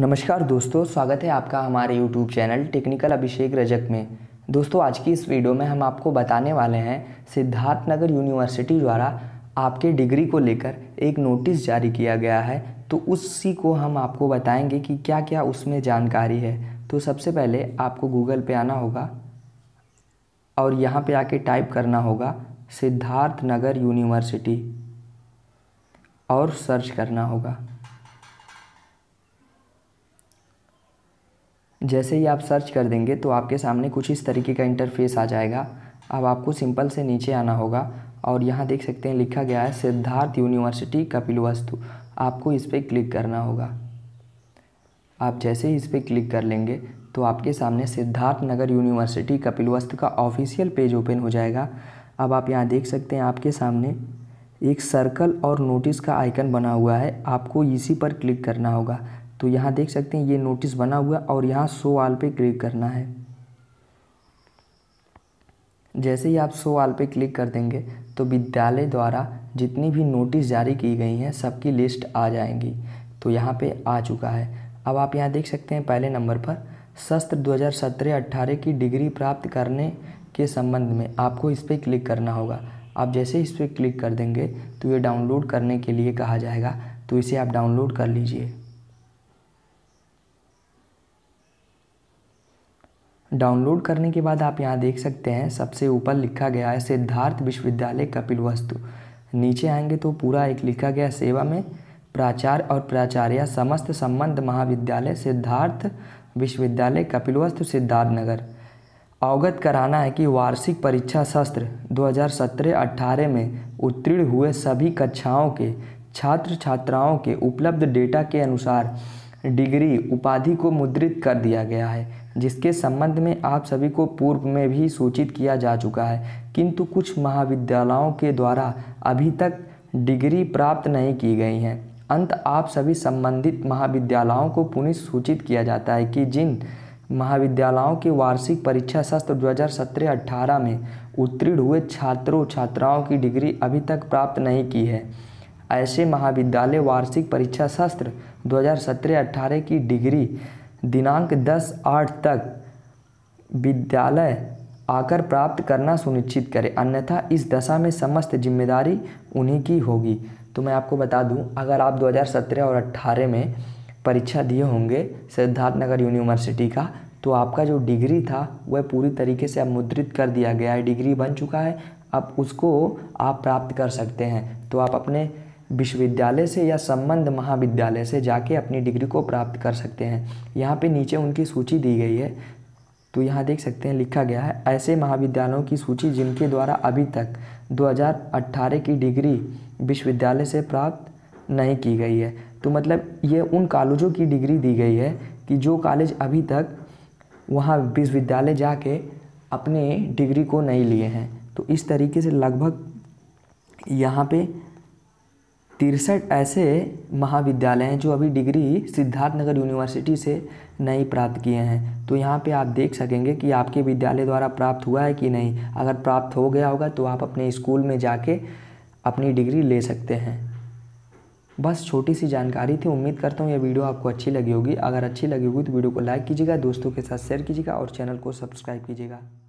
नमस्कार दोस्तों स्वागत है आपका हमारे YouTube channel technical Abhishek Rajak में दोस्तों आज की इस वीडियो में हम आपको बताने वाले हैं सिद्धार्थ नगर यूनिवर्सिटी द्वारा आपके डिग्री को लेकर एक नोटिस जारी किया गया है तो उसी को हम आपको बताएंगे कि क्या क्या उसमें जानकारी है तो सबसे पहले आपको गूगल पे आना होगा और यहाँ पे आके टाइप करना होगा सिद्धार्थ नगर यूनिवर्सिटी और सर्च करना होगा जैसे ही आप सर्च कर देंगे तो आपके सामने कुछ इस तरीके का इंटरफेस आ जाएगा अब आपको सिंपल से नीचे आना होगा और यहाँ देख सकते हैं लिखा गया है सिद्धार्थ यूनिवर्सिटी वस्तु आपको इस पर क्लिक करना होगा आप जैसे ही इस पर क्लिक कर लेंगे तो आपके सामने सिद्धार्थ नगर यूनिवर्सिटी वस्तु का ऑफिशियल पेज ओपन हो जाएगा अब आप यहाँ देख सकते हैं आपके सामने एक सर्कल और नोटिस का आइकन बना हुआ है आपको इसी पर क्लिक करना होगा तो यहाँ देख सकते हैं ये नोटिस बना हुआ और यहाँ सो आल पे क्लिक करना है जैसे ही आप सो आल पे क्लिक कर देंगे तो विद्यालय द्वारा जितनी भी नोटिस जारी की गई हैं सबकी लिस्ट आ जाएंगी तो यहाँ पे आ चुका है अब आप यहाँ देख सकते हैं पहले नंबर पर शस्त्र 2017-18 की डिग्री प्राप्त करने के संबंध में आपको इस पर क्लिक करना होगा आप जैसे इस पर क्लिक कर देंगे तो ये डाउनलोड करने के लिए कहा जाएगा तो इसे आप डाउनलोड कर लीजिए डाउनलोड करने के बाद आप यहाँ देख सकते हैं सबसे ऊपर लिखा गया है सिद्धार्थ विश्वविद्यालय कपिल वस्तु नीचे आएंगे तो पूरा एक लिखा गया सेवा में प्राचार्य और प्राचार्य समस्त संबंध महाविद्यालय सिद्धार्थ विश्वविद्यालय कपिलवस्तु सिद्धार्थ नगर अवगत कराना है कि वार्षिक परीक्षा शस्त्र 2017-18 में उत्तीर्ण हुए सभी कक्षाओं के छात्र छात्राओं के उपलब्ध डेटा के अनुसार डिग्री उपाधि को मुद्रित कर दिया गया है जिसके संबंध में आप सभी को पूर्व में भी सूचित किया जा चुका है किंतु कुछ महाविद्यालयों के द्वारा अभी तक डिग्री प्राप्त नहीं की गई हैं अंत आप सभी संबंधित महाविद्यालयों को पुनः सूचित किया जाता है कि जिन महाविद्यालयों की वार्षिक परीक्षा सत्र दो हज़ार में उत्तीर्ण हुए छात्रों छात्राओं की डिग्री अभी तक प्राप्त नहीं की है ऐसे महाविद्यालय वार्षिक परीक्षा शास्त्र 2017-18 की डिग्री दिनांक 10 आठ तक विद्यालय आकर प्राप्त करना सुनिश्चित करें अन्यथा इस दशा में समस्त जिम्मेदारी उन्हीं की होगी तो मैं आपको बता दूं अगर आप 2017 और 18 में परीक्षा दिए होंगे सिद्धार्थ नगर यूनिवर्सिटी का तो आपका जो डिग्री था वह पूरी तरीके से अब मुद्रित कर दिया गया है डिग्री बन चुका है अब उसको आप प्राप्त कर सकते हैं तो आप अपने विश्वविद्यालय से या संबंध महाविद्यालय से जाके अपनी डिग्री को प्राप्त कर सकते हैं यहाँ पे नीचे उनकी सूची दी गई है तो यहाँ देख सकते हैं लिखा गया है ऐसे महाविद्यालयों की सूची जिनके द्वारा अभी तक 2018 की डिग्री विश्वविद्यालय से प्राप्त नहीं की गई है तो मतलब ये उन कॉलेजों की डिग्री दी गई है कि जो कॉलेज अभी तक वहाँ विश्वविद्यालय जाके अपने डिग्री को नहीं लिए हैं तो इस तरीके से लगभग यहाँ पे तिरसठ ऐसे महाविद्यालय हैं जो अभी डिग्री सिद्धार्थ नगर यूनिवर्सिटी से नहीं प्राप्त किए हैं तो यहाँ पे आप देख सकेंगे कि आपके विद्यालय द्वारा प्राप्त हुआ है कि नहीं अगर प्राप्त हो गया होगा तो आप अपने स्कूल में जाके अपनी डिग्री ले सकते हैं बस छोटी सी जानकारी थी उम्मीद करता हूँ यह वीडियो आपको अच्छी लगी होगी अगर अच्छी लगी होगी तो वीडियो को लाइक कीजिएगा दोस्तों के साथ शेयर कीजिएगा और चैनल को सब्सक्राइब कीजिएगा